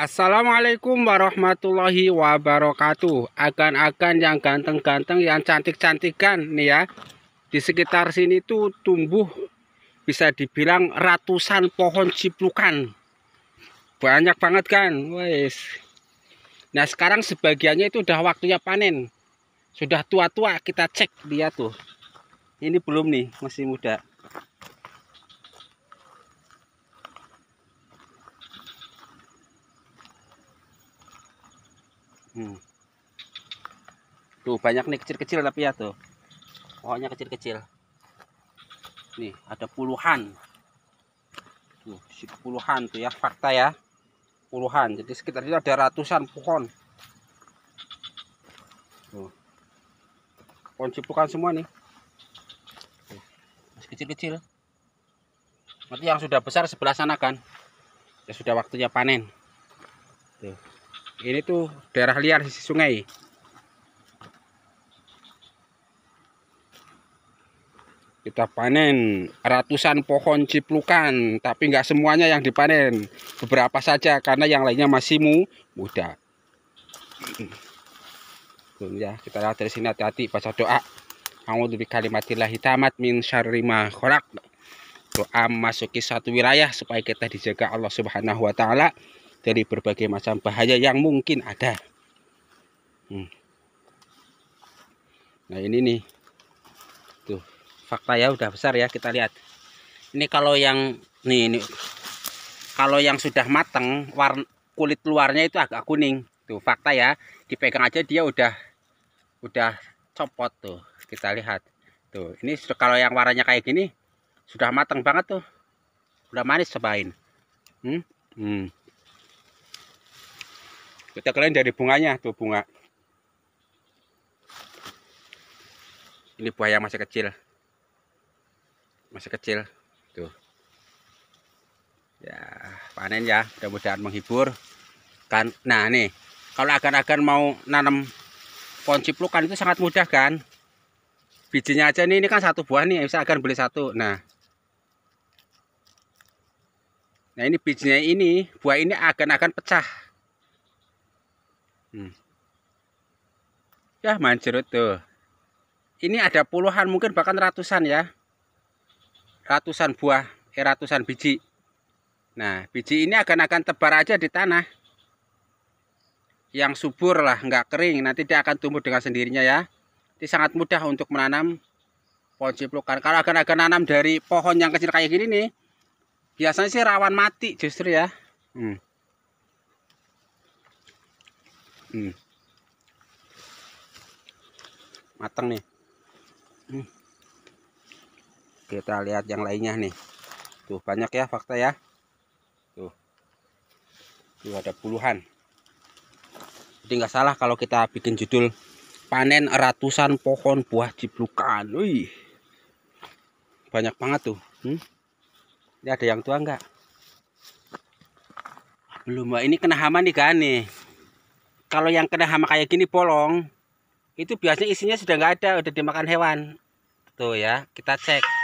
Assalamualaikum warahmatullahi wabarakatuh. Akan-akan yang ganteng-ganteng, yang cantik-cantikan nih ya. Di sekitar sini tuh tumbuh bisa dibilang ratusan pohon ciplukan. Banyak banget kan, wes. Nah sekarang sebagiannya itu udah waktunya panen. Sudah tua-tua kita cek dia tuh. Ini belum nih, masih muda. hmm. tuh banyak nih kecil-kecil tapi ya tuh Pokoknya kecil-kecil nih ada puluhan tuh puluhan tuh ya fakta ya puluhan jadi sekitar itu ada ratusan pohon tuh pohon cipukan semua nih masih kecil-kecil nanti yang sudah besar sebelah sana kan ya sudah waktunya panen tuh ini tuh daerah liar sisi sungai kita panen ratusan pohon ciplukan tapi nggak semuanya yang dipanen beberapa saja karena yang lainnya masih muda Tuh, ya kita lihat dari sini hati-hati baca doa A'udzu bikalimatillahi tamat min syarima korak doa masuki satu wilayah supaya kita dijaga Allah Subhanahu wa taala dari berbagai macam bahaya yang mungkin ada. Hmm. Nah ini nih, tuh fakta ya udah besar ya kita lihat. Ini kalau yang nih ini kalau yang sudah matang warna kulit luarnya itu agak kuning. Tuh fakta ya, dipegang aja dia udah udah copot tuh. Kita lihat. Tuh, ini kalau yang warnanya kayak gini sudah mateng banget tuh. Udah manis cobain. Hmm. Hmm kita kalian dari bunganya tuh bunga ini buaya masih kecil masih kecil tuh ya panen ya mudah-mudahan menghibur kan nah nih kalau agan-agan mau nanam pohon ciplukan itu sangat mudah kan bijinya aja nih ini kan satu buah nih bisa agan beli satu nah nah ini bijinya ini buah ini agan-agan pecah Hmm. Ya, main jeruk tuh. Ini ada puluhan mungkin bahkan ratusan ya. Ratusan buah, eh ratusan biji. Nah, biji ini akan-akan tebar aja di tanah. Yang subur lah, nggak kering. Nanti dia akan tumbuh dengan sendirinya ya. Ini sangat mudah untuk menanam pohon ciplukan. Kalau akan-akan nanam dari pohon yang kecil kayak gini nih, biasanya sih rawan mati justru ya. Hmm. Hmm. Matang nih. Hmm. Kita lihat yang lainnya nih. Tuh banyak ya fakta ya. Tuh. Tuh ada puluhan. Jadi nggak salah kalau kita bikin judul panen ratusan pohon buah ciplukan. Wih. Banyak banget tuh. Hmm? Ini ada yang tua nggak? Belum, Ini kena hama nih kan nih kalau yang kena hama kayak gini bolong itu biasanya isinya sudah nggak ada udah dimakan hewan tuh ya kita cek